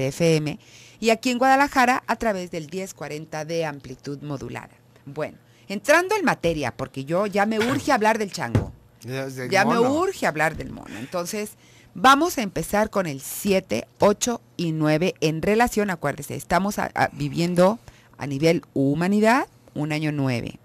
FM y aquí en Guadalajara a través del 1040 de amplitud modulada. Bueno, entrando en materia, porque yo ya me urge hablar del chango. ya me urge hablar del mono. Entonces, vamos a empezar con el 7, 8 y 9 en relación, acuérdese, estamos viviendo a nivel humanidad un año 9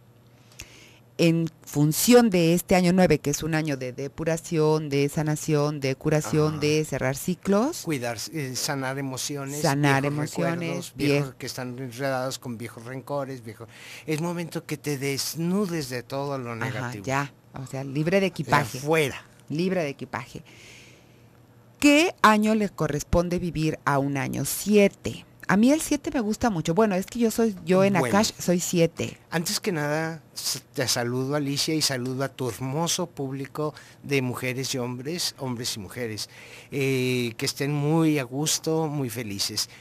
en función de este año 9, que es un año de depuración, de sanación, de curación, de cerrar ciclos. Cuidar, eh, sanar emociones. Sanar emociones. Viejos, que están enredados con viejos rencores. Viejos. Es momento que te desnudes de todo lo negativo. ya, o sea, libre de equipaje. Fuera. Libre de equipaje. ¿Qué año le corresponde vivir a un año 7? A mí el 7 me gusta mucho. Bueno, es que yo soy, yo en Akash soy 7. Antes que nada, te saludo Alicia y saludo a tu hermoso público de mujeres y hombres, hombres y mujeres, eh, que estén muy a gusto, muy felices.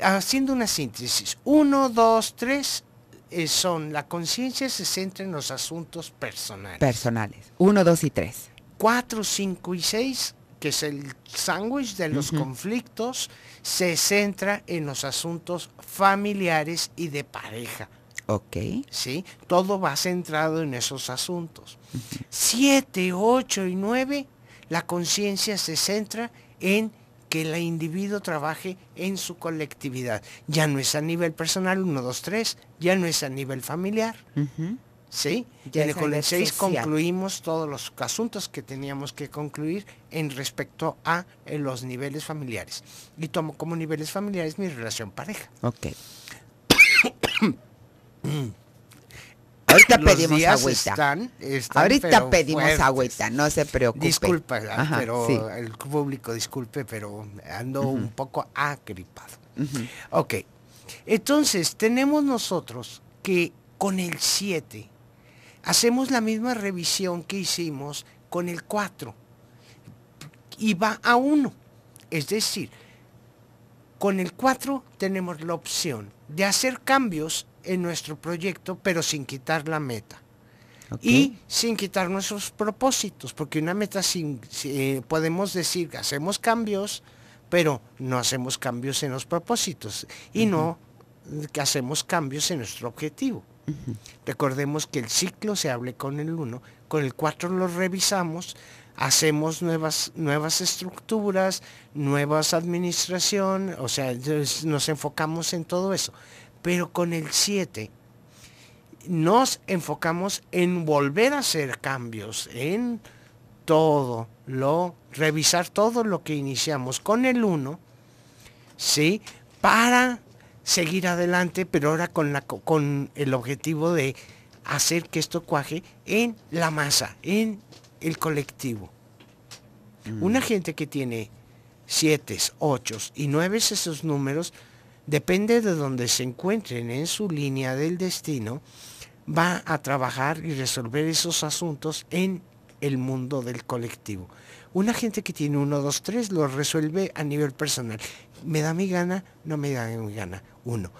haciendo una síntesis, 1 2, 3 son la conciencia se centra en los asuntos personales. Personales, 1 2 y 3 4 5 y 6 que es el sándwich de los conflictos, se centra en los asuntos familiares y de pareja. Ok. Sí, todo va centrado en esos asuntos. Siete, ocho y nueve, la conciencia se centra en que el individuo trabaje en su colectividad. Ya no es a nivel personal, uno, dos, tres, ya no es a nivel familiar. ¿sí? con el 6 concluimos todos los asuntos que teníamos que concluir en respecto a eh, los niveles familiares. Y tomo como niveles familiares mi relación pareja. Ok. Ahorita pedimos agüita. Ahorita pedimos agüita, no se preocupe. Disculpa, ah, pero el público disculpe, pero ando un poco agripado. Ok. Entonces, tenemos nosotros que con el 7 Hacemos la misma revisión que hicimos con el 4 y va a 1. Es decir, con el 4 tenemos la opción de hacer cambios en nuestro proyecto, pero sin quitar la meta. Y sin quitar nuestros propósitos, porque una meta sin, eh, podemos decir, que hacemos cambios, pero no hacemos cambios en los propósitos y no que no hacemos cambios en nuestro objetivo. Recordemos que el ciclo se hable con el 1, con el 4 lo revisamos, hacemos nuevas, nuevas estructuras, nuevas administración, o sea, nos enfocamos en todo eso. Pero con el 7 nos enfocamos en volver a hacer cambios, en todo lo, revisar todo lo que iniciamos con el 1, ¿sí? Para seguir adelante, pero ahora con, la, con el objetivo de hacer que esto cuaje en la masa, en el colectivo. Mm. Una gente que tiene siete, ocho y nueve esos números, depende de donde se encuentren en su línea del destino, va a trabajar y resolver esos asuntos en el mundo del colectivo. Una gente que tiene uno dos tres lo resuelve a nivel personal me da mi gana, no me da mi gana. Uno,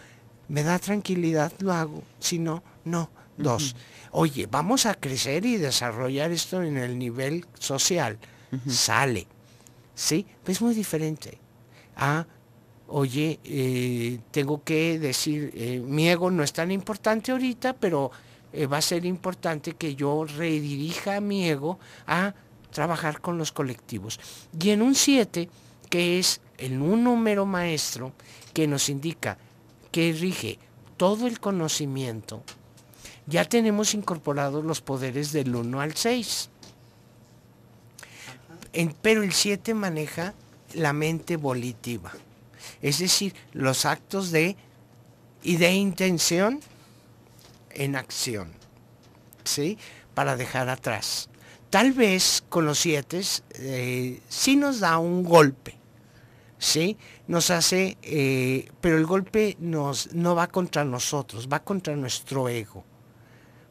me da tranquilidad, lo hago. Si no, no. Dos, oye, vamos a crecer y desarrollar esto en el nivel social. Sale. ¿Sí? es muy diferente. ah oye, eh, tengo que decir, eh, mi ego no es tan importante ahorita, pero eh, va a ser importante que yo redirija mi ego a trabajar con los colectivos. Y en un 7, que es en un número maestro que nos indica que rige todo el conocimiento, ya tenemos incorporados los poderes del 1 al 6. pero el 7 maneja la mente volitiva, es decir, los actos de y de intención en acción, ¿sí? Para dejar atrás. Tal vez con los 7 si eh, sí nos da un golpe, ¿sí? Nos hace, eh, pero el golpe nos, no va contra nosotros, va contra nuestro ego,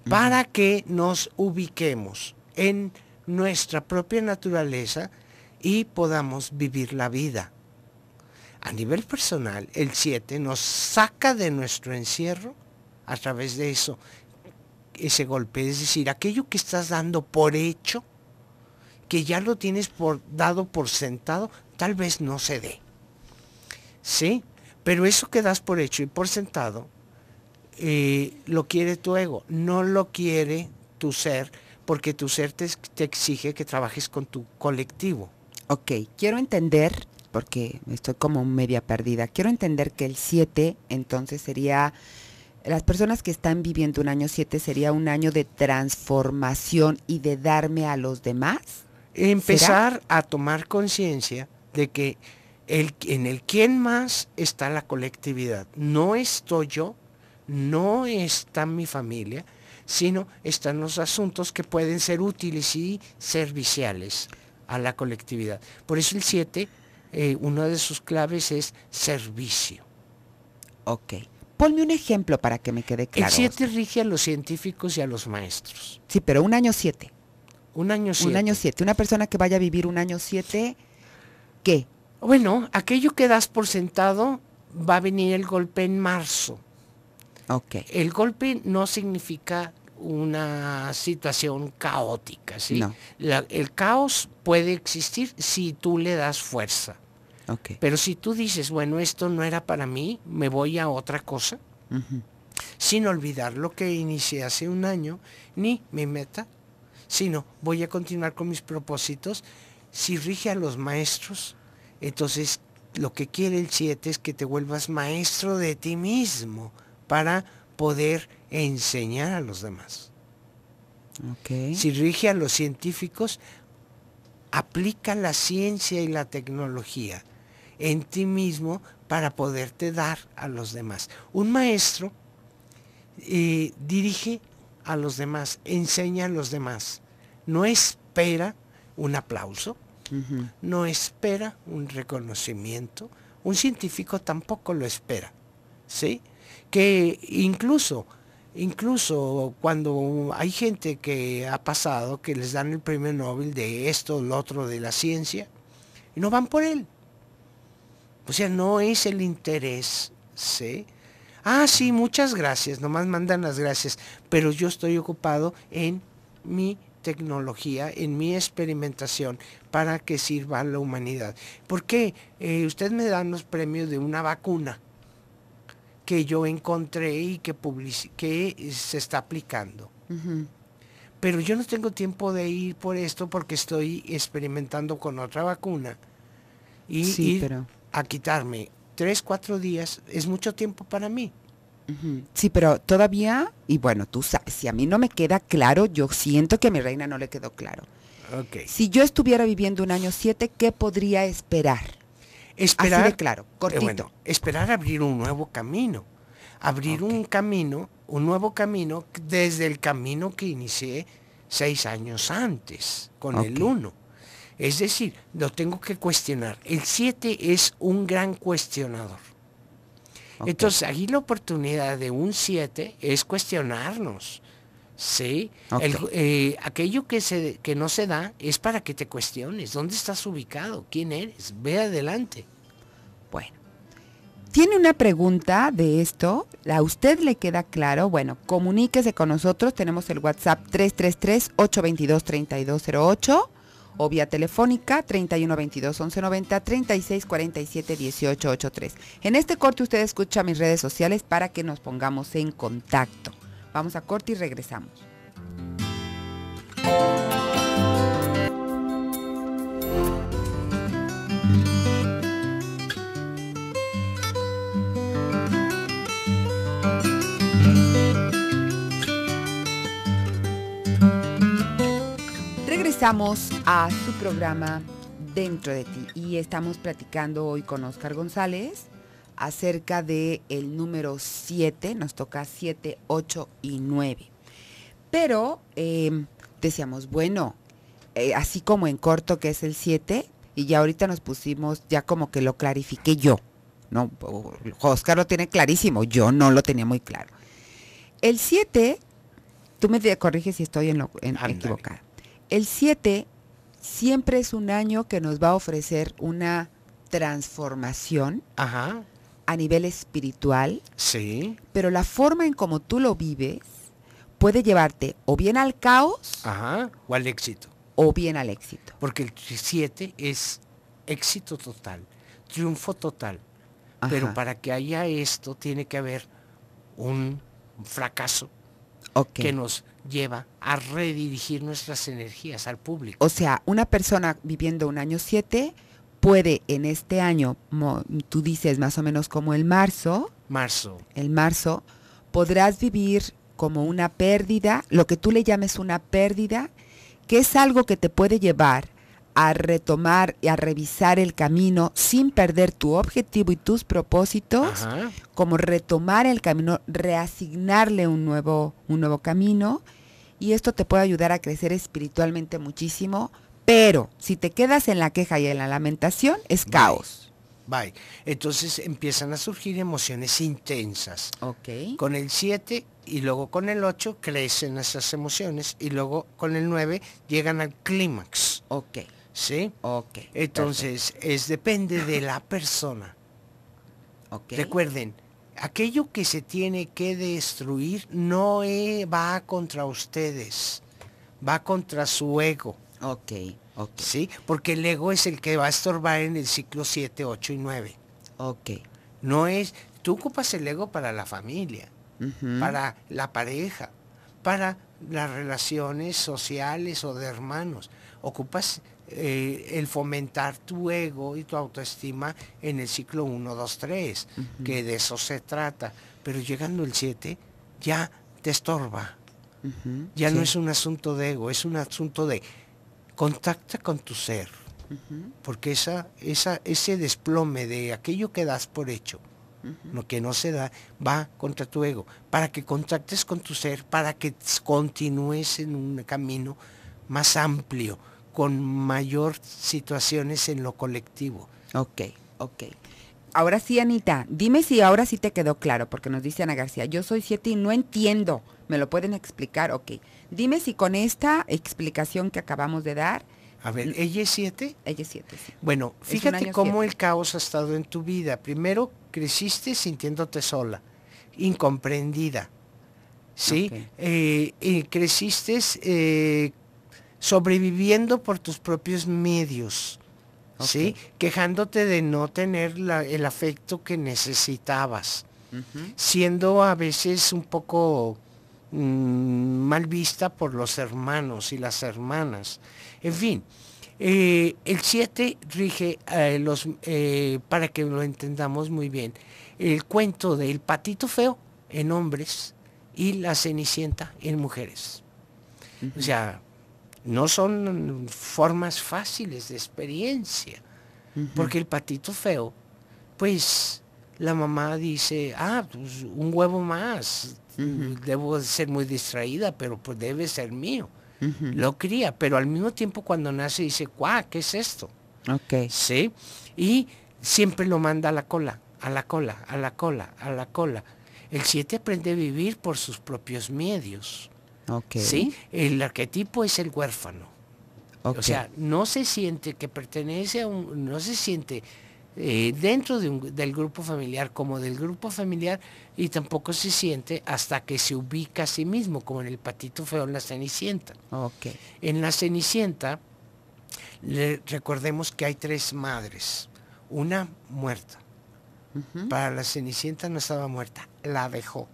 para que nos ubiquemos en nuestra propia naturaleza y podamos vivir la vida. A nivel personal, el 7 nos saca de nuestro encierro a través de eso, ese golpe, es decir, aquello que estás dando por hecho, que ya lo tienes por dado por sentado, tal vez no se dé. ¿Sí? Pero eso que das por hecho y por sentado, eh, lo quiere tu ego, no lo quiere tu ser, porque tu ser te, te exige que trabajes con tu colectivo. Ok, quiero entender, porque estoy como media perdida, quiero entender que el 7 entonces sería las personas que están viviendo un año 7 sería un año de transformación y de darme a los demás? empezar a tomar conciencia de que el, en el quién más está la colectividad. No estoy yo, no está mi familia, sino están los asuntos que pueden ser útiles y serviciales a la colectividad. Por eso el 7, eh, una de sus claves es servicio. Ok. Ponme un ejemplo para que me quede claro. El 7 rige a los científicos y a los maestros. Sí, pero un año 7. Un año siete. año Una persona que vaya a vivir un año siete, ¿qué? Bueno, aquello que das por sentado va a venir el golpe en marzo. Okay. El golpe no significa una situación caótica, ¿sí? el caos puede existir si tú le das fuerza. Pero si tú dices, bueno, esto no era para mí, me voy a otra cosa, sin olvidar lo que inicié hace un año, ni mi meta, sino voy a continuar con mis propósitos. Si rige a los maestros, entonces lo que quiere el 7 es que te vuelvas maestro de ti mismo para poder enseñar a los demás. Si rige a los científicos, aplica la ciencia y la tecnología en ti mismo para poderte dar a los demás. Un maestro eh, dirige a los demás, enseña a los demás. No espera un aplauso, no espera un reconocimiento, un científico tampoco lo espera, ¿sí? Que incluso, incluso cuando hay gente que ha pasado, que les dan el premio Nobel de esto, lo otro, de la ciencia, y no van por él. O sea, no es el interés, ¿sí? ah, sí, muchas gracias, nomás mandan las gracias, pero yo estoy ocupado en mi tecnología, en mi experimentación para que sirva a la humanidad. ¿Por qué? Eh, usted me dan los premios de una vacuna que yo encontré y que, eh, se está aplicando. Pero yo no tengo tiempo de ir por esto porque estoy experimentando con otra vacuna y sí, pero... a quitarme tres, cuatro días es mucho tiempo para mí. Sí, pero todavía, y bueno, tú sabes, si a mí no me queda claro, yo siento que a mi reina no le quedó claro. Si yo estuviera viviendo un año siete, ¿qué podría esperar? Esperar. claro, eh, cortito. esperar abrir un nuevo camino. Abrir un camino, un nuevo camino desde el camino que inicié seis años antes, con el uno. Es decir, lo tengo que cuestionar. El 7 es un gran cuestionador. Entonces, aquí la oportunidad de un 7 es cuestionarnos. ¿sí? Eh, aquello que, que no se da es para que te cuestiones. ¿Dónde estás ubicado? ¿Quién eres? Ve adelante. Bueno, tiene una pregunta de esto. ¿A usted le queda claro? Bueno, comuníquese con nosotros. Tenemos el WhatsApp 333-822-3208 o vía telefónica 31 22 11 90 36 47 18 83. En este corte usted escucha mis redes sociales para que nos pongamos en contacto. Vamos a corte y regresamos. Empezamos a su programa Dentro de ti y estamos platicando hoy con Oscar González acerca de número 7, nos toca 7, 8 y 9. Pero em, decíamos, bueno, eh, así como en corto que es el 7, y ya ahorita nos pusimos, ya como que lo clarifiqué yo, ¿no? Oscar lo tiene clarísimo, yo no lo tenía muy claro. El 7, tú me corriges si estoy en equivocada. El 7 siempre es un año que nos va a ofrecer una transformación a nivel espiritual. Sí. Pero la forma en como tú lo vives puede llevarte o bien al caos. o al éxito. O bien al éxito. Porque el 7 es éxito total, triunfo total. Pero para que haya esto tiene que haber un fracaso que nos lleva a redirigir nuestras energías al público. O sea, una persona viviendo un año 7 puede en este año, tú dices más o menos como el marzo. Marzo. El marzo, podrás vivir como una pérdida, lo que tú le llames una pérdida, que es algo que te puede llevar a retomar y a revisar el camino sin perder tu objetivo y tus propósitos, como retomar el camino, reasignarle un nuevo, un nuevo camino y esto te puede ayudar a crecer espiritualmente muchísimo, pero si te quedas en la queja y en la lamentación, es caos. Bye. Entonces empiezan a surgir emociones intensas. Ok. Con el 7 y luego con el 8 crecen esas emociones y luego con el 9 llegan al clímax. Ok. ¿Sí? Ok. Entonces, es depende de la persona. Recuerden, aquello que se tiene que destruir no eh, va contra ustedes, va contra su ego. Ok, ok. Sí, porque el ego es el que va a estorbar en el ciclo 7, 8 y 9. Ok. No es, tú ocupas el ego para la familia, para la pareja, para las relaciones sociales o de hermanos. Ocupas eh, el fomentar tu ego y tu autoestima en el ciclo 1, 2, 3, que de eso se trata. Pero llegando el 7, ya te estorba. Ya no es un asunto de ego, es un asunto de contacta con tu ser. Porque esa, esa, ese desplome de aquello que das por hecho, lo que no se da, va contra tu ego. Para que contactes con tu ser, para que continúes en un camino más amplio con mayor situaciones en lo colectivo. Ok, ok. Ahora sí, Anita, dime si ahora sí te quedó claro, porque nos dice Ana García, yo soy siete y no entiendo, ¿me lo pueden explicar? Ok, dime si con esta explicación que acabamos de dar... A ver, ¿ella es siete? Ella es siete, Bueno, fíjate cómo el caos ha estado en tu vida. Primero, creciste sintiéndote sola, incomprendida, ¿sí? Eh, y creciste eh, sobreviviendo por tus propios medios, ¿sí? Quejándote de no tener el afecto que necesitabas, siendo a veces un poco mm, mal vista por los hermanos y las hermanas. En fin, eh, el 7 rige eh, los, eh, para que lo entendamos muy bien, el cuento del patito feo en hombres y la cenicienta en mujeres. O sea, no son formas fáciles de experiencia. Porque el patito feo, pues la mamá dice, ah, pues, un huevo más, debo ser muy distraída, pero pues debe ser mío. Lo cría, pero al mismo tiempo cuando nace dice, ¡cuá! ¿Qué es esto? Ok. Sí. Y siempre lo manda a la cola, a la cola, a la cola, a la cola. El siete aprende a vivir por sus propios medios. El arquetipo es el huérfano. O sea, no se siente que pertenece a un, no se siente eh, dentro del grupo familiar como del grupo familiar y tampoco se siente hasta que se ubica a sí mismo, como en el patito feo en la Cenicienta. Okay. En la Cenicienta, recordemos que hay tres madres, una muerta. Para la Cenicienta no estaba muerta, la dejó.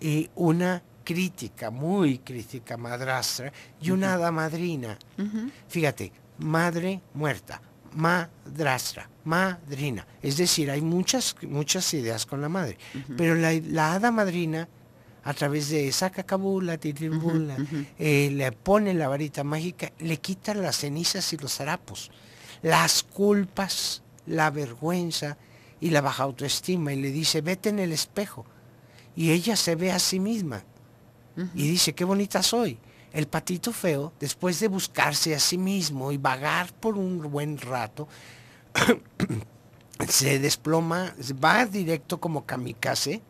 Y una crítica, muy crítica madrastra y una hada madrina. Fíjate, madre muerta, madrastra, madrina. Es decir, hay muchas, muchas ideas con la madre. Pero la, hada madrina, a través de saca cacabula titiribula, eh, le pone la varita mágica, le quita las cenizas y los harapos, las culpas, la vergüenza y la baja autoestima y le dice, vete en el espejo. Y ella se ve a sí misma y dice, qué bonita soy. El patito feo, después de buscarse a sí mismo y vagar por un buen rato, se desploma, va directo como kamikaze,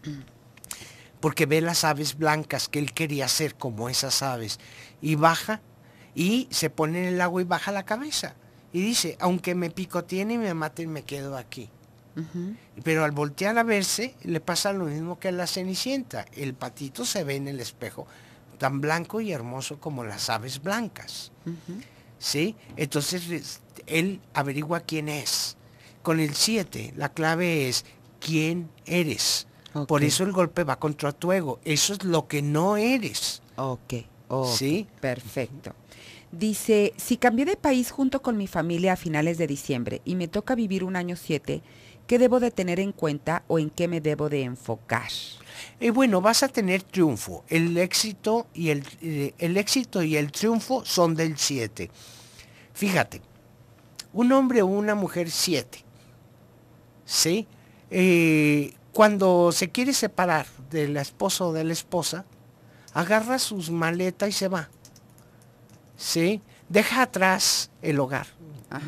porque ve las aves blancas que él quería ser como esas aves, y baja y se pone en el agua y baja la cabeza. Y dice, aunque me picoteen y me maten, me quedo aquí. Pero al voltear a verse, le pasa lo mismo que a la Cenicienta. El patito se ve en el espejo tan blanco y hermoso como las aves blancas. ¿Sí? Entonces él averigua quién es. Con el 7, la clave es quién eres. Por eso el golpe va contra tu ego. Eso es lo que no eres. Ok. ¿Sí? Perfecto. Dice, si cambié de país junto con mi familia a finales de diciembre y me toca vivir un año 7, ¿Qué debo de tener en cuenta o en qué me debo de enfocar? Eh, bueno, vas a tener triunfo. El éxito y el, eh, éxito y el triunfo son del 7. Fíjate, un hombre o una mujer 7, ¿sí? Eh, cuando se quiere separar del esposo o de la esposa, agarra sus maletas y se va. ¿Sí? Deja atrás el hogar,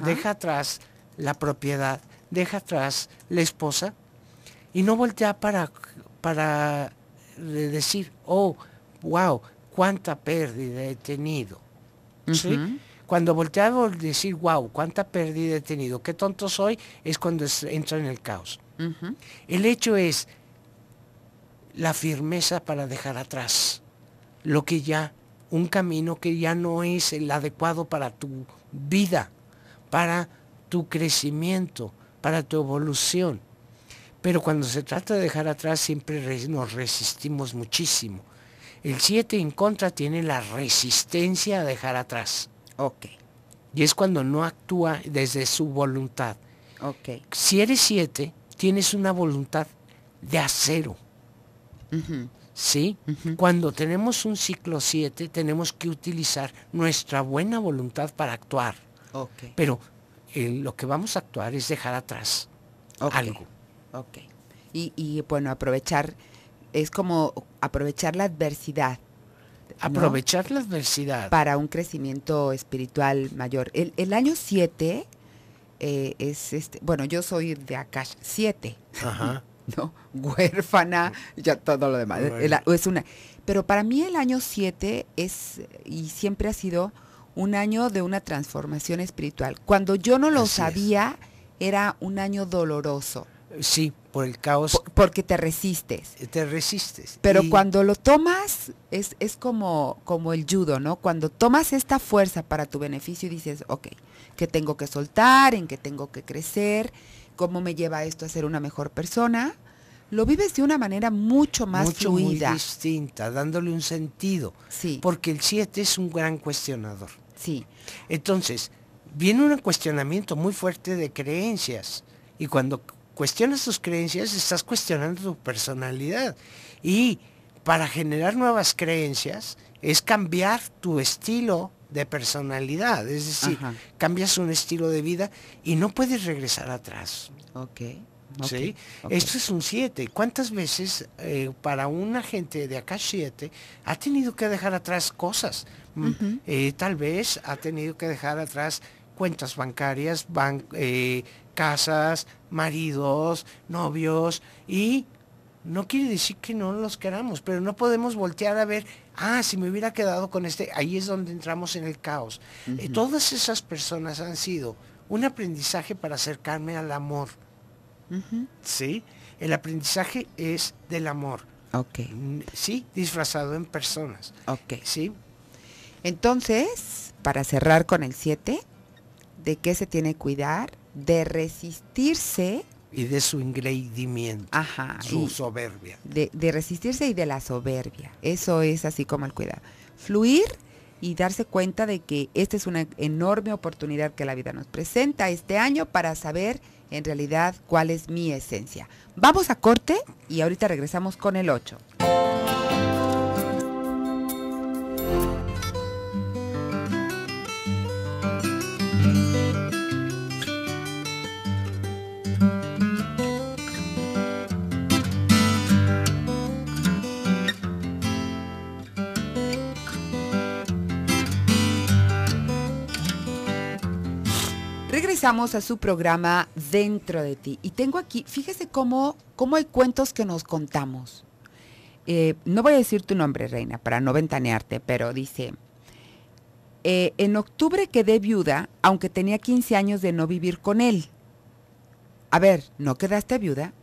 deja atrás la propiedad deja atrás la esposa y no voltea para, para decir, oh, wow, cuánta pérdida he tenido. Cuando voltea a decir, wow, cuánta pérdida he tenido, qué tonto soy, es cuando entra en el caos. El hecho es la firmeza para dejar atrás lo que ya, un camino que ya no es el adecuado para tu vida, para tu crecimiento, para tu evolución. Pero cuando se trata de dejar atrás siempre nos resistimos muchísimo. El 7 en contra tiene la resistencia a dejar atrás. Ok. Y es cuando no actúa desde su voluntad. Ok. Si eres 7, tienes una voluntad de acero. ¿Sí? Cuando tenemos un ciclo 7, tenemos que utilizar nuestra buena voluntad para actuar. Okay. Pero lo que vamos a actuar es dejar atrás algo. Ok. Y, y bueno, aprovechar, es como aprovechar la adversidad aprovechar la adversidad. Para un crecimiento espiritual mayor. El, año 7 eh, es este, bueno, yo soy de Akash 7, ¿no? Huérfana, ya todo lo demás. es una, pero para mí el año 7 es, y siempre ha sido un año de una transformación espiritual. Cuando yo no lo sabía, era un año doloroso. Sí, por el caos. porque te resistes. Eh, te resistes. Pero cuando lo tomas, es, como, como el judo, ¿no? Cuando tomas esta fuerza para tu beneficio y dices, ok, que tengo que soltar, en qué tengo que crecer, cómo me lleva esto a ser una mejor persona, lo vives de una manera mucho más fluida. distinta, dándole un sentido. Sí. Porque el 7 es un gran cuestionador. Sí. Entonces, viene un cuestionamiento muy fuerte de creencias. Y cuando cuestionas tus creencias, estás cuestionando tu personalidad. Y para generar nuevas creencias es cambiar tu estilo de personalidad. Es decir, cambias un estilo de vida y no puedes regresar atrás. Okay. ¿sí? Esto es un 7. ¿Cuántas veces eh, para un agente de acá 7 ha tenido que dejar atrás cosas? Mm, eh, tal vez ha tenido que dejar atrás cuentas bancarias, eh, casas, maridos, novios y no quiere decir que no los queramos, pero no podemos voltear a ver, ah, si me hubiera quedado con este, ahí es donde entramos en el caos. todas esas personas han sido un aprendizaje para acercarme al amor. ¿Sí? El aprendizaje es del amor. Ok. Mm, sí, disfrazado en personas. Ok. Sí. Entonces, para cerrar con el 7, ¿de qué se tiene que cuidar? De resistirse. Y de su engreidimiento. Ajá. Su soberbia. De, de resistirse y de la soberbia. Eso es así como el cuidado. Fluir y darse cuenta de que esta es una enorme oportunidad que la vida nos presenta este año para saber en realidad cuál es mi esencia. Vamos a corte y ahorita regresamos con el 8. Empezamos a su programa Dentro de ti. Y tengo aquí, fíjese cómo, cómo hay cuentos que nos contamos. Eh, no voy a decir tu nombre, Reina, para no ventanearte, pero dice, eh, en octubre quedé viuda, aunque tenía 15 años de no vivir con él. A ver, ¿no quedaste viuda?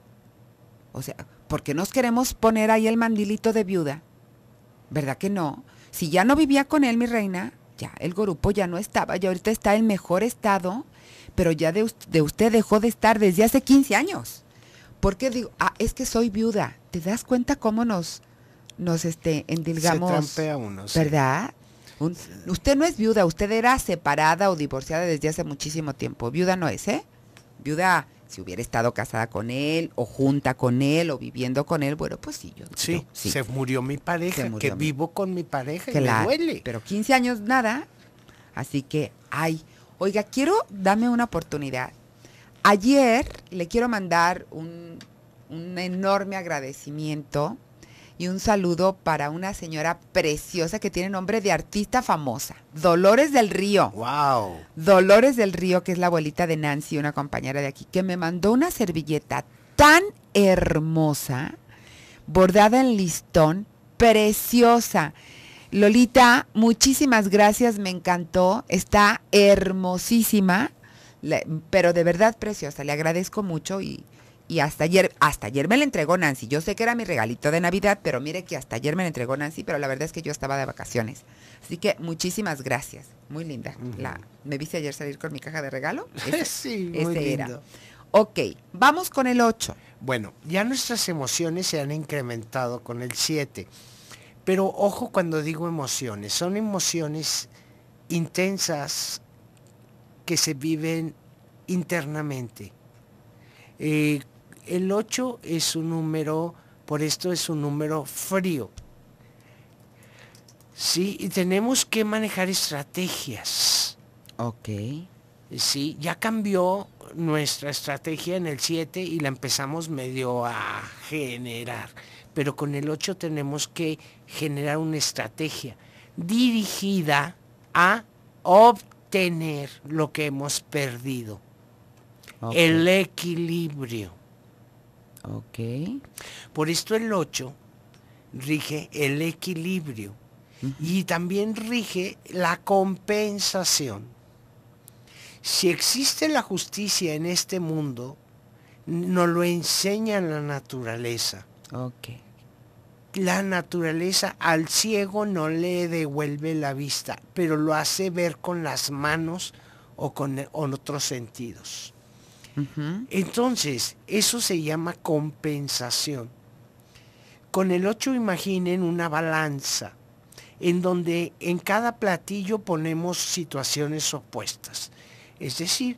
O sea, ¿por qué nos queremos poner ahí el mandilito de viuda? ¿Verdad que no? Si ya no vivía con él, mi reina, ya el grupo ya no estaba, y ahorita está en mejor estado pero ya de, usted dejó de estar desde hace 15 años. ¿Por qué digo? Ah, es que soy viuda. ¿Te das cuenta cómo nos, nos este, endilgamos? Se uno. ¿Verdad? usted no es viuda, usted era separada o divorciada desde hace muchísimo tiempo. Viuda no es, ¿eh? Viuda, si hubiera estado casada con él, o junta con él, o viviendo con él, bueno, pues sí, yo. Sí, se murió mi pareja, que vivo con mi pareja y la duele. Pero 15 años nada, así que hay oiga, quiero darme una oportunidad. Ayer le quiero mandar un, un enorme agradecimiento y un saludo para una señora preciosa que tiene nombre de artista famosa, Dolores del Río. Wow. Dolores del Río, que es la abuelita de Nancy, una compañera de aquí, que me mandó una servilleta tan hermosa, bordada en listón, preciosa. Lolita, muchísimas gracias, me encantó, está hermosísima, pero de verdad preciosa, le agradezco mucho y, y hasta ayer, hasta ayer me la entregó Nancy. Yo sé que era mi regalito de Navidad, pero mire que hasta ayer me la entregó Nancy, pero la verdad es que yo estaba de vacaciones. Así que muchísimas gracias. Muy linda. me viste ayer salir con mi caja de regalo. sí, muy lindo. Ok, vamos con el 8. Bueno, ya nuestras emociones se han incrementado con el 7. Pero ojo cuando digo emociones, son emociones intensas que se viven internamente. Eh, el 8 es un número, por esto es un número frío. Sí, y tenemos que manejar estrategias. Ok. Sí, ya cambió nuestra estrategia en el 7 y la empezamos medio a generar pero con el 8 tenemos que generar una estrategia dirigida a obtener lo que hemos perdido. El equilibrio. Ok. Por esto el 8 rige el equilibrio y también rige la compensación. Si existe la justicia en este mundo, nos lo enseña la naturaleza. Okay la naturaleza al ciego no le devuelve la vista, pero lo hace ver con las manos o con, otros sentidos. Entonces, eso se llama compensación. Con el 8 imaginen una balanza en donde en cada platillo ponemos situaciones opuestas. Es decir,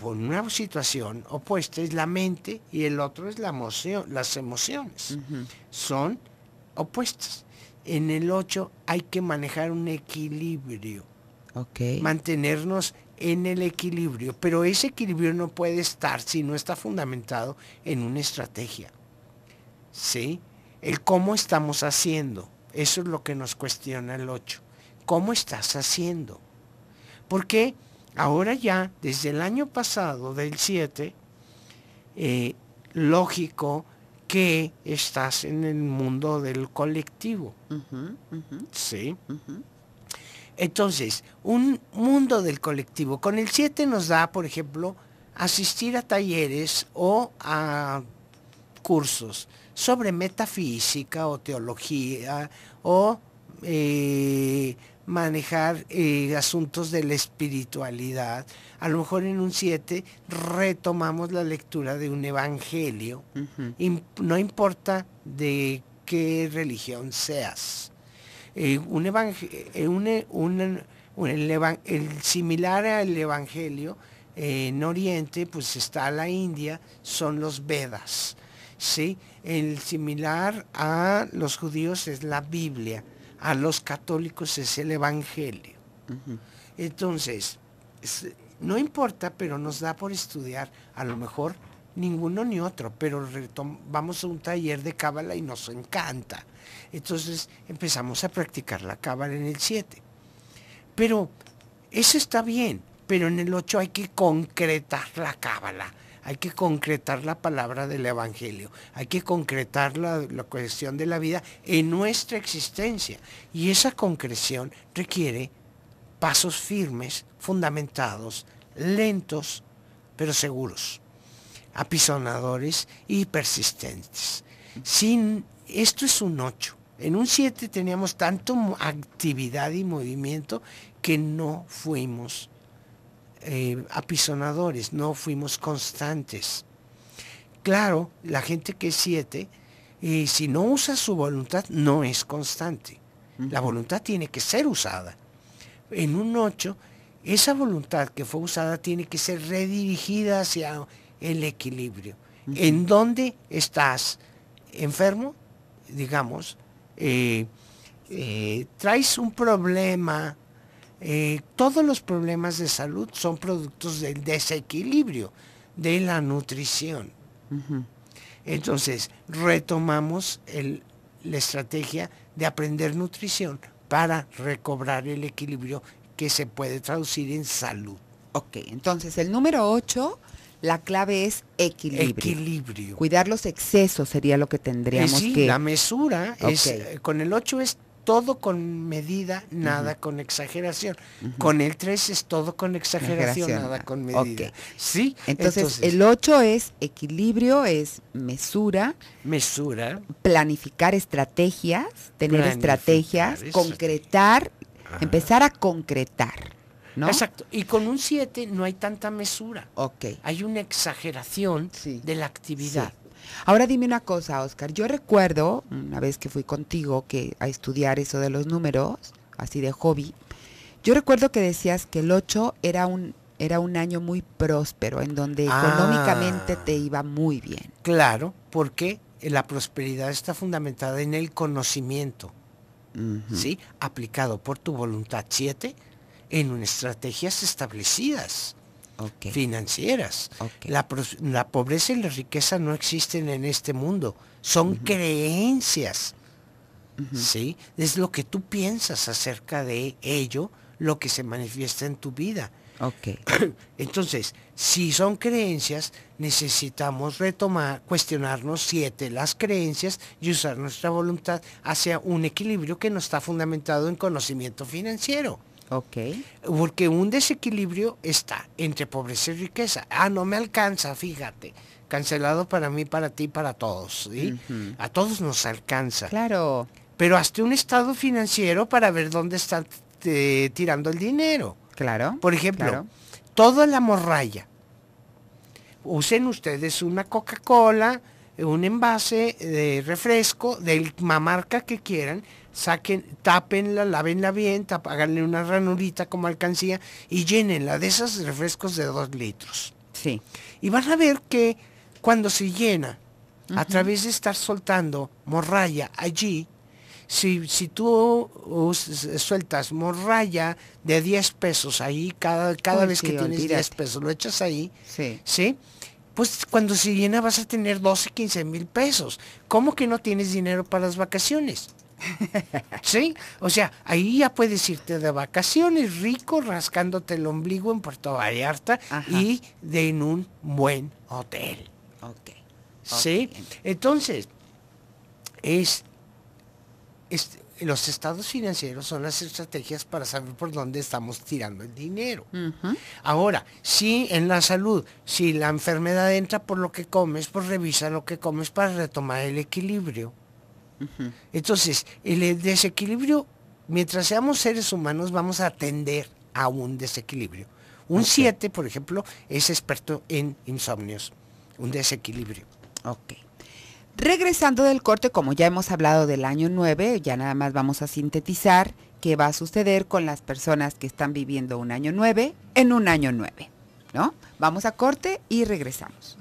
una situación opuesta es la mente y el otro es la emoción, las emociones. Son opuestas. En el 8 hay que manejar un equilibrio. Mantenernos en el equilibrio. Pero ese equilibrio no puede estar si no está fundamentado en una estrategia. ¿Sí? El cómo estamos haciendo. Eso es lo que nos cuestiona el 8. ¿Cómo estás haciendo? Porque ahora ya, desde el año pasado, del 7, eh, lógico, que estás en el mundo del colectivo. ¿Sí? Entonces, un mundo del colectivo. Con el 7 nos da, por ejemplo, asistir a talleres o a cursos sobre metafísica o teología o eh, manejar eh, asuntos de la espiritualidad. A lo mejor en un 7 retomamos la lectura de un evangelio. no importa de qué religión seas. Eh, un, eh, el, similar al evangelio en Oriente, pues está la India, son los Vedas. ¿sí? El similar a los judíos es la Biblia a los católicos es el Evangelio. Entonces, no importa, pero nos da por estudiar, a lo mejor ninguno ni otro, pero vamos a un taller de cábala y nos encanta. Entonces empezamos a practicar la cábala en el 7. Pero eso está bien, pero en el 8 hay que concretar la cábala hay que concretar la palabra del Evangelio, hay que concretar la, cuestión de la vida en nuestra existencia. Y esa concreción requiere pasos firmes, fundamentados, lentos, pero seguros, apisonadores y persistentes. Sin, esto es un 8. En un 7 teníamos tanto actividad y movimiento que no fuimos eh, apisonadores, no fuimos constantes. Claro, la gente que es siete, eh, si no usa su voluntad, no es constante. La voluntad tiene que ser usada. En un 8, esa voluntad que fue usada tiene que ser redirigida hacia el equilibrio. ¿En dónde estás enfermo? Digamos, eh, traes un problema eh, todos los problemas de salud son productos del desequilibrio de la nutrición. Entonces, retomamos la estrategia de aprender nutrición para recobrar el equilibrio que se puede traducir en salud. Ok, entonces el número 8, la clave es equilibrio. Equilibrio. Cuidar los excesos sería lo que tendríamos eh, sí, La mesura eh, con el 8 es todo con medida, nada con exageración. Con el 3 es todo con exageración, nada con medida. ¿Sí? Entonces, el 8 es equilibrio, es mesura. Mesura. Planificar estrategias, tener estrategias, concretar, empezar a concretar. ¿No? Exacto. Y con un 7 no hay tanta mesura. Hay una exageración de la actividad. Ahora dime una cosa, Oscar. Yo recuerdo una vez que fui contigo que a estudiar eso de los números, así de hobby, yo recuerdo que decías que el 8 era un era un año muy próspero en donde ah. económicamente te iba muy bien. Claro, porque la prosperidad está fundamentada en el conocimiento, ¿sí? Aplicado por tu voluntad 7 en estrategias establecidas financieras. La, pobreza y la riqueza no existen en este mundo, son creencias. ¿Sí? Es lo que tú piensas acerca de ello, lo que se manifiesta en tu vida. Okay. Entonces, si son creencias, necesitamos retomar, cuestionarnos siete las creencias y usar nuestra voluntad hacia un equilibrio que no está fundamentado en conocimiento financiero. Okay. Porque un desequilibrio está entre pobreza y riqueza. Ah, no me alcanza, fíjate. Cancelado para mí, para ti, para todos. A todos nos alcanza. Claro. Pero hazte un estado financiero para ver dónde está eh, tirando el dinero. Claro. Por ejemplo, toda la morralla. Usen ustedes una Coca-Cola, un envase de refresco, del marca que quieran, saquen, tápenla, lávenla bien, una ranurita como alcancía y llenenla de esos refrescos de dos litros. Sí. Y van a ver que cuando se llena, a través de estar soltando morralla allí, si, tú sueltas morralla de 10 pesos ahí, cada, cada vez que tienes 10 pesos lo echas ahí, sí. ¿sí? Pues cuando se llena vas a tener 12, 15 mil pesos. ¿Cómo que no tienes dinero para las vacaciones? ¿Sí? O sea, ahí ya puedes irte de vacaciones rico, rascándote el ombligo en Puerto Vallarta y de en un buen hotel. ¿Sí? Entonces, es, los estados financieros son las estrategias para saber por dónde estamos tirando el dinero. Ahora, si en la salud, si la enfermedad entra por lo que comes, pues revisa lo que comes para retomar el equilibrio. Entonces, el desequilibrio, mientras seamos seres humanos, vamos a atender a un desequilibrio. Un 7, por ejemplo, es experto en insomnios, un desequilibrio. Ok. Regresando del corte, como ya hemos hablado del año 9, ya nada más vamos a sintetizar qué va a suceder con las personas que están viviendo un año 9 en un año 9, ¿no? Vamos a corte y regresamos.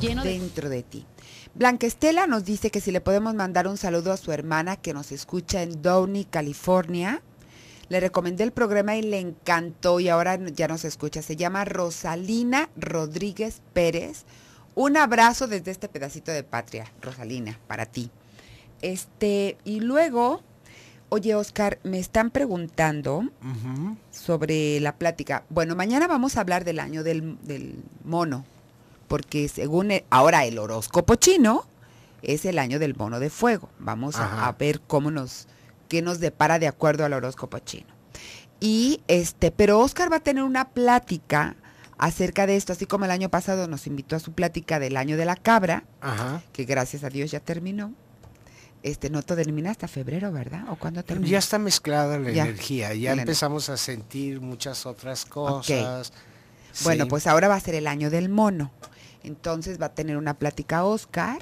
dentro de, ti. Blanca Estela nos dice que si le podemos mandar un saludo a su hermana que nos escucha en Downey, California. Le recomendé el programa y le encantó y ahora ya nos escucha. Se llama Rosalina Rodríguez Pérez. Un abrazo desde este pedacito de patria, Rosalina, para ti. Este, y luego, oye Oscar, me están preguntando sobre la plática. Bueno, mañana vamos a hablar del año del mono, porque según e, ahora el horóscopo chino es el año del mono de fuego. Vamos a, ver cómo nos, qué nos depara de acuerdo al horóscopo chino. Y este, pero Oscar va a tener una plática acerca de esto, así como el año pasado nos invitó a su plática del año de la cabra, que gracias a Dios ya terminó. Este, no termina hasta febrero, ¿verdad? ¿O cuando termina? Ya está mezclada la energía, ya empezamos a sentir muchas otras cosas. Bueno, pues ahora va a ser el año del mono. Entonces va a tener una plática Oscar.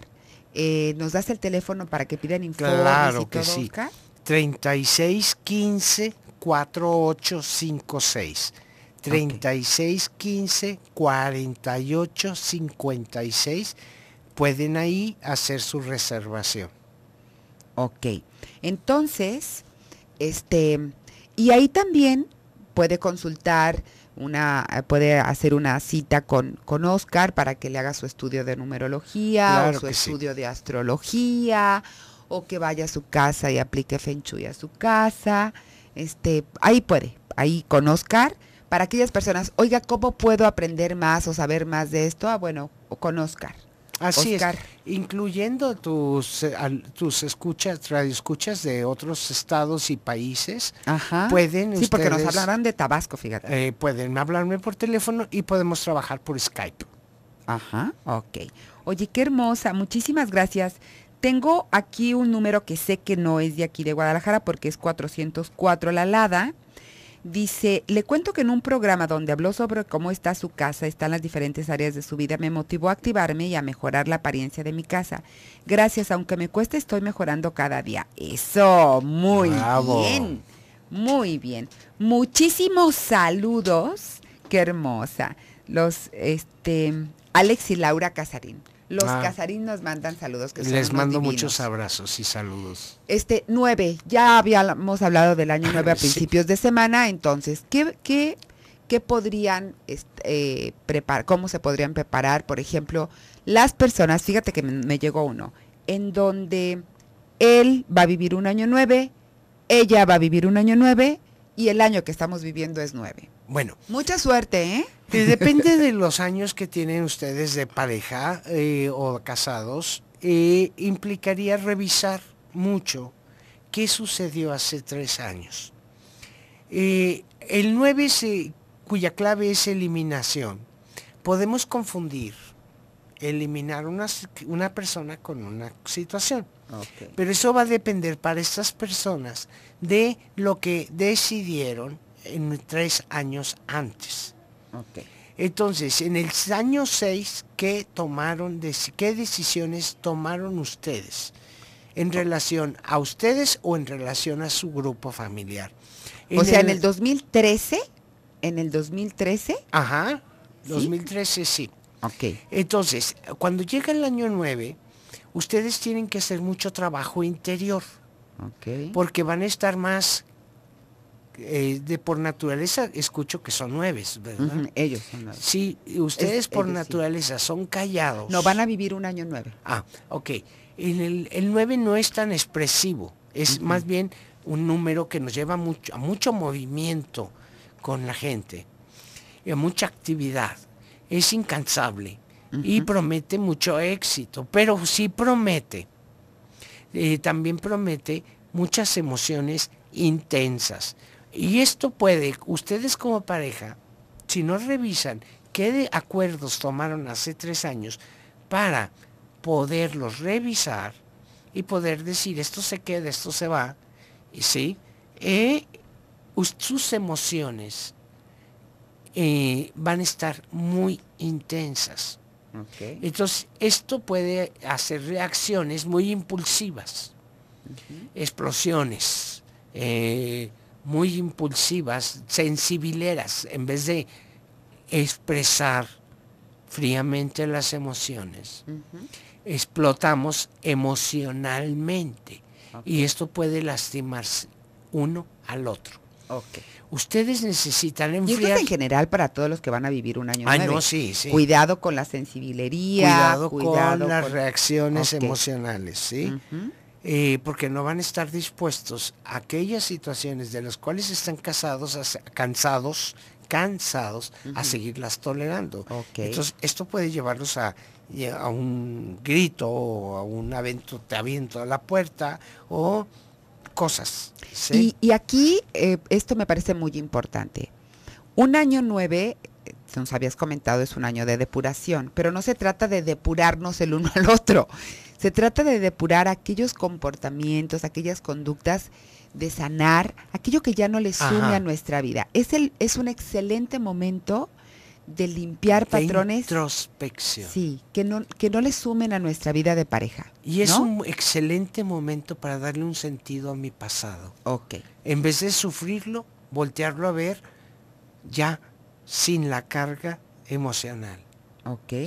Eh, ¿Nos das el teléfono para que pidan información? claro y que sí. Oscar? 36 15 4856. 36 15 Pueden ahí hacer su reservación. Ok. Entonces, este, y ahí también puede consultar una, eh, puede hacer una cita con, con Oscar para que le haga su estudio de numerología o su estudio de astrología o que vaya a su casa y aplique Feng a su casa. Este, ahí puede, ahí con Oscar. Para aquellas personas, oiga, ¿cómo puedo aprender más o saber más de esto? Ah, bueno, con Oscar. Así es, incluyendo tus, eh, tus escuchas, radioescuchas de otros estados y países. Ajá. Pueden sí, porque nos hablarán de Tabasco, fíjate. Eh, pueden hablarme por teléfono y podemos trabajar por Skype. Ajá, ok. Oye, qué hermosa, muchísimas gracias. Tengo aquí un número que sé que no es de aquí de Guadalajara porque es 404 la Lada Dice, le cuento que en un programa donde habló sobre cómo está su casa, están las diferentes áreas de su vida, me motivó a activarme y a mejorar la apariencia de mi casa. Gracias, aunque me cueste, estoy mejorando cada día. Eso, muy bien. Muy bien. Muchísimos saludos. Qué hermosa. Los, este, Alex y Laura Casarín. Los ah. casarinos nos mandan saludos. Que les mando muchos abrazos y saludos. Este, nueve, ya habíamos hablado del año ah, nueve a principios de semana, entonces, ¿qué, qué, qué podrían este, preparar, cómo se podrían preparar, por ejemplo, las personas, fíjate que me, me llegó uno, en donde él va a vivir un año nueve, ella va a vivir un año nueve y el año que estamos viviendo es nueve. Bueno. Mucha suerte, ¿eh? depende de los años que tienen ustedes de pareja eh, o casados, eh, implicaría revisar mucho qué sucedió hace tres años. Eh, el 9, cuya clave es eliminación, podemos confundir eliminar una, una persona con una situación. Pero eso va a depender para estas personas de lo que decidieron en tres años antes. Entonces, en el año 6, ¿qué tomaron, qué decisiones tomaron ustedes en relación a ustedes o en relación a su grupo familiar? o sea, en el 2013, en el 2013. Ajá, 2013 sí. Ok. Entonces, cuando llega el año 9, ustedes tienen que hacer mucho trabajo interior. Porque van a estar más eh, de por naturaleza escucho que son nueve, ¿verdad? Ellos son Sí, ustedes por naturaleza son callados. No, van a vivir un año nueve. Ah, ok. En el, el nueve no es tan expresivo, es más bien un número que nos lleva mucho, a mucho movimiento con la gente, y a mucha actividad. Es incansable y promete mucho éxito, pero sí promete. Eh, también promete muchas emociones intensas. Y esto puede, ustedes como pareja, si no revisan qué de acuerdos tomaron hace tres años para poderlos revisar y poder decir esto se queda, esto se va, y sí, eh, sus emociones eh, van a estar muy intensas. Entonces, esto puede hacer reacciones muy impulsivas, explosiones, eh, muy impulsivas, sensibileras, en vez de expresar fríamente las emociones, explotamos emocionalmente y esto puede lastimarse uno al otro. Ustedes necesitan enfriar. en general para todos los que van a vivir un año ah, No, Cuidado con la sensibilería. Cuidado, con, las reacciones emocionales, ¿sí? Eh, porque no van a estar dispuestos a aquellas situaciones de las cuales están casados, cansados, cansados a seguirlas tolerando. Entonces, esto puede llevarlos a, a un grito o a un avento, te aviento a la puerta o cosas. Y, aquí eh, esto me parece muy importante. Un año nueve nos habías comentado, es un año de depuración, pero no se trata de depurarnos el uno al otro, se trata de depurar aquellos comportamientos, aquellas conductas, de sanar aquello que ya no le sume a nuestra vida. Es, el, es un excelente momento de limpiar de patrones. Introspección. Sí, que no, que no le sumen a nuestra vida de pareja. Y es un excelente momento para darle un sentido a mi pasado. Ok. En vez de sufrirlo, voltearlo a ver, ya sin la carga emocional.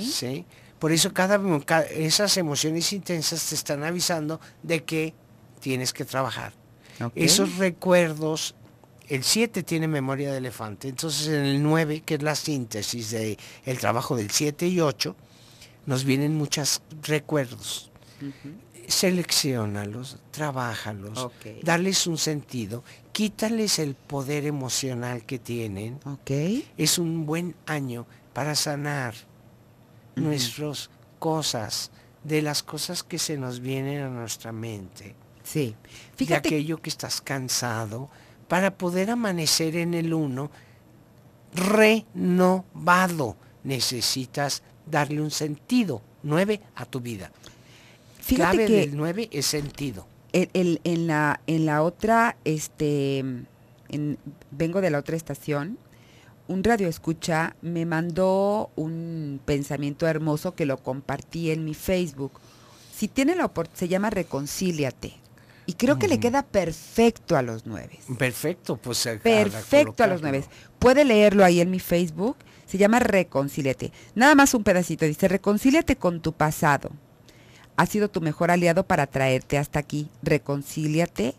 ¿Sí? Por eso cada, esas emociones intensas te están avisando de que tienes que trabajar. Esos recuerdos, el 7 tiene memoria de elefante, entonces en el 9, que es la síntesis del el trabajo del 7 y 8, nos vienen muchos recuerdos. Selecciona los, Seleccionalos, trabájalos, darles un sentido quítales el poder emocional que tienen. Okay. Es un buen año para sanar nuestras cosas, de las cosas que se nos vienen a nuestra mente. Sí. Fíjate. De aquello que estás cansado, para poder amanecer en el uno renovado. Necesitas darle un sentido nueve a tu vida. Fíjate del nueve es sentido en, la, en la otra, este, vengo de la otra estación, un radio escucha me mandó un pensamiento hermoso que lo compartí en mi Facebook. Si tiene la oportunidad, se llama Reconcíliate. Y creo que le mm. queda perfecto a los nueve. Perfecto, pues. perfecto a, a los nueve. Puede leerlo ahí en mi Facebook. Se llama Reconcíliate. Nada más un pedacito. Dice, reconcíliate con tu pasado ha sido tu mejor aliado para traerte hasta aquí. Reconcíliate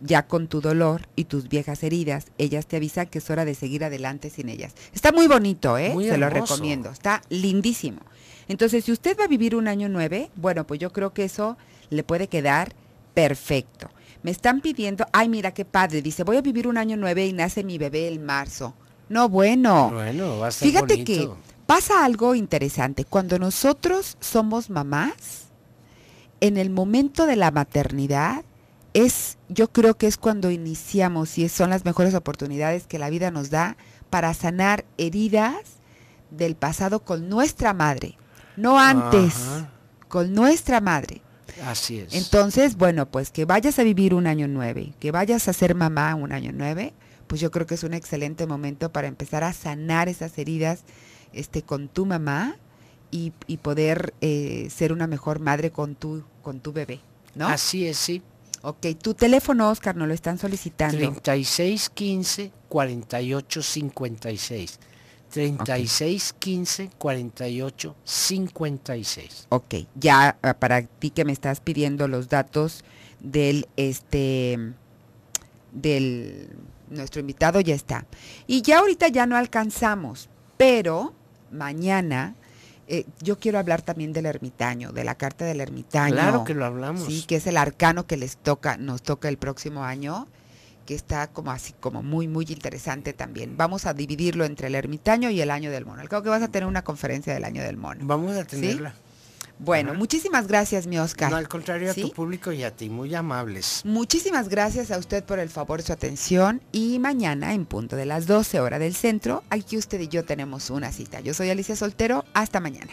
ya con tu dolor y tus viejas heridas. Ellas te avisan que es hora de seguir adelante sin ellas. Está muy bonito, ¿eh? Se lo recomiendo. Está lindísimo. Entonces, si usted va a vivir un año nueve, bueno, pues yo creo que eso le puede quedar perfecto. Me están pidiendo, ay, mira qué padre, dice, voy a vivir un año nueve y nace mi bebé el marzo. No, bueno. Bueno, va a ser Fíjate que pasa algo interesante. Cuando nosotros somos mamás, en el momento de la maternidad es, yo creo que es cuando iniciamos y son las mejores oportunidades que la vida nos da para sanar heridas del pasado con nuestra madre, no antes, con nuestra madre. Así es. Entonces, bueno, pues que vayas a vivir un año nueve, que vayas a ser mamá un año nueve, pues yo creo que es un excelente momento para empezar a sanar esas heridas este, con tu mamá y, poder eh, ser una mejor madre con tu, con tu bebé, ¿no? Así es, sí. Ok, tu teléfono, Oscar, no lo están solicitando. 3615 4856. 3615-4856. Ok, ya ah, para ti que me estás pidiendo los datos del este del nuestro invitado ya está. Y ya ahorita ya no alcanzamos, pero mañana eh, yo quiero hablar también del ermitaño, de la carta del ermitaño. Claro que lo hablamos. Sí, que es el arcano que les toca, nos toca el próximo año, que está como así, como muy, muy interesante también. Vamos a dividirlo entre el ermitaño y el año del mono. Creo que vas a tener una conferencia del año del mono. Vamos a tenerla. Bueno, muchísimas gracias, mi Oscar. No, al contrario, a tu público y a ti, muy amables. Muchísimas gracias a usted por el favor, su atención. Y mañana, en punto de las 12 horas del centro, aquí usted y yo tenemos una cita. Yo soy Alicia Soltero. Hasta mañana.